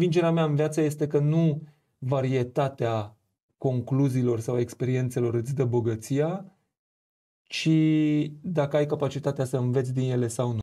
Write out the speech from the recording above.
Convingerea mea în viață este că nu varietatea concluziilor sau experiențelor îți dă bogăția, ci dacă ai capacitatea să înveți din ele sau nu.